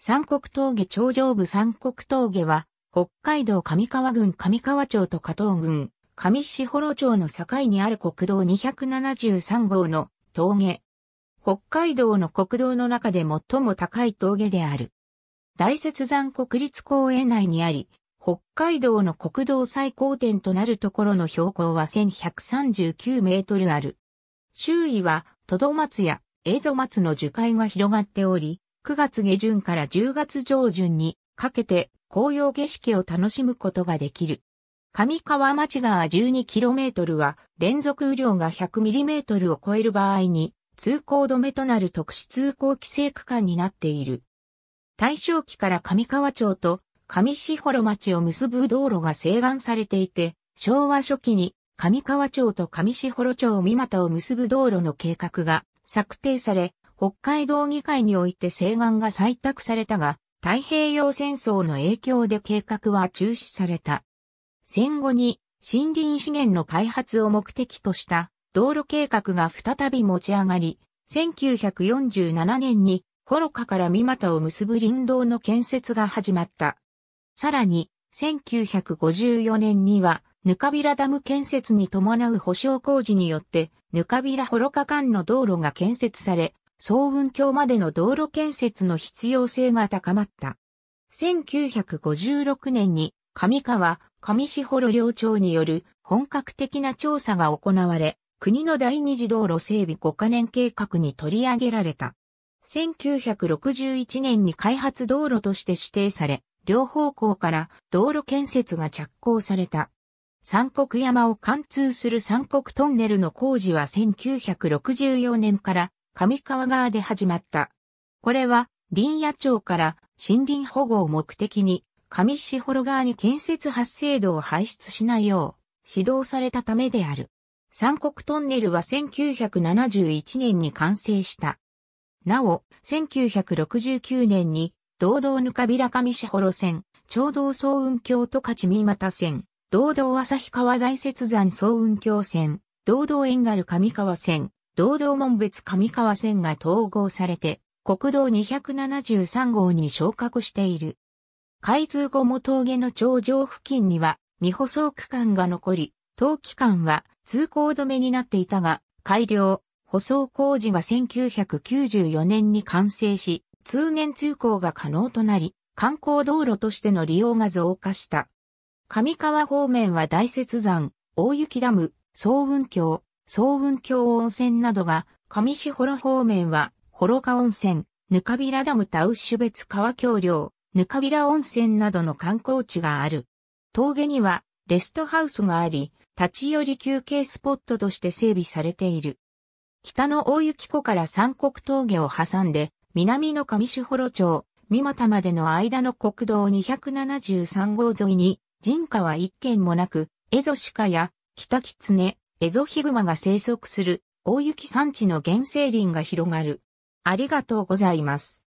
三国峠頂上部三国峠は、北海道上川郡上川町と加藤郡、上士幌町の境にある国道273号の峠。北海道の国道の中で最も高い峠である。大雪山国立公園内にあり、北海道の国道最高点となるところの標高は1139メートルある。周囲は、とど松や映像松の樹海が広がっており、9月下旬から10月上旬にかけて紅葉景色を楽しむことができる。上川町川 12km は連続雨量が 100mm を超える場合に通行止めとなる特殊通行規制区間になっている。大正期から上川町と上士幌町を結ぶ道路が請願されていて、昭和初期に上川町と上士幌町三股を結ぶ道路の計画が策定され、北海道議会において請願が採択されたが、太平洋戦争の影響で計画は中止された。戦後に森林資源の開発を目的とした道路計画が再び持ち上がり、1947年に幌加から三股を結ぶ林道の建設が始まった。さらに、1954年には、ぬかびらダム建設に伴う保障工事によって、ぬかびら幌加間の道路が建設され、総運橋までの道路建設の必要性が高まった。1956年に上川、上志幌領町による本格的な調査が行われ、国の第二次道路整備5カ年計画に取り上げられた。1961年に開発道路として指定され、両方向から道路建設が着工された。三国山を貫通する三国トンネルの工事は1964年から上川川で始まった。これは、林野町から森林保護を目的に、上士幌川に建設発生度を排出しないよう、指導されたためである。三国トンネルは1971年に完成した。なお、1969年に、道道ぬかびら上ほ幌線、長道総運橋と勝見又線、道道旭川大雪山総運橋線、道道遠軽上川線、道道門別上川線が統合されて、国道273号に昇格している。開通後も峠の頂上付近には未舗装区間が残り、当期間は通行止めになっていたが、改良、舗装工事が1994年に完成し、通年通行が可能となり、観光道路としての利用が増加した。上川方面は大雪山、大雪ダム、総雲峡、総雲峡温泉などが、上士幌方面は、幌川温泉、ぬかびらダムタウシュ別川橋梁、ぬかびら温泉などの観光地がある。峠には、レストハウスがあり、立ち寄り休憩スポットとして整備されている。北の大雪湖から三国峠を挟んで、南の上士幌町、三股までの間の国道273号沿いに、人家は一軒もなく、蝦夷鹿や、北狐、エゾヒグマが生息する大雪山地の原生林が広がる。ありがとうございます。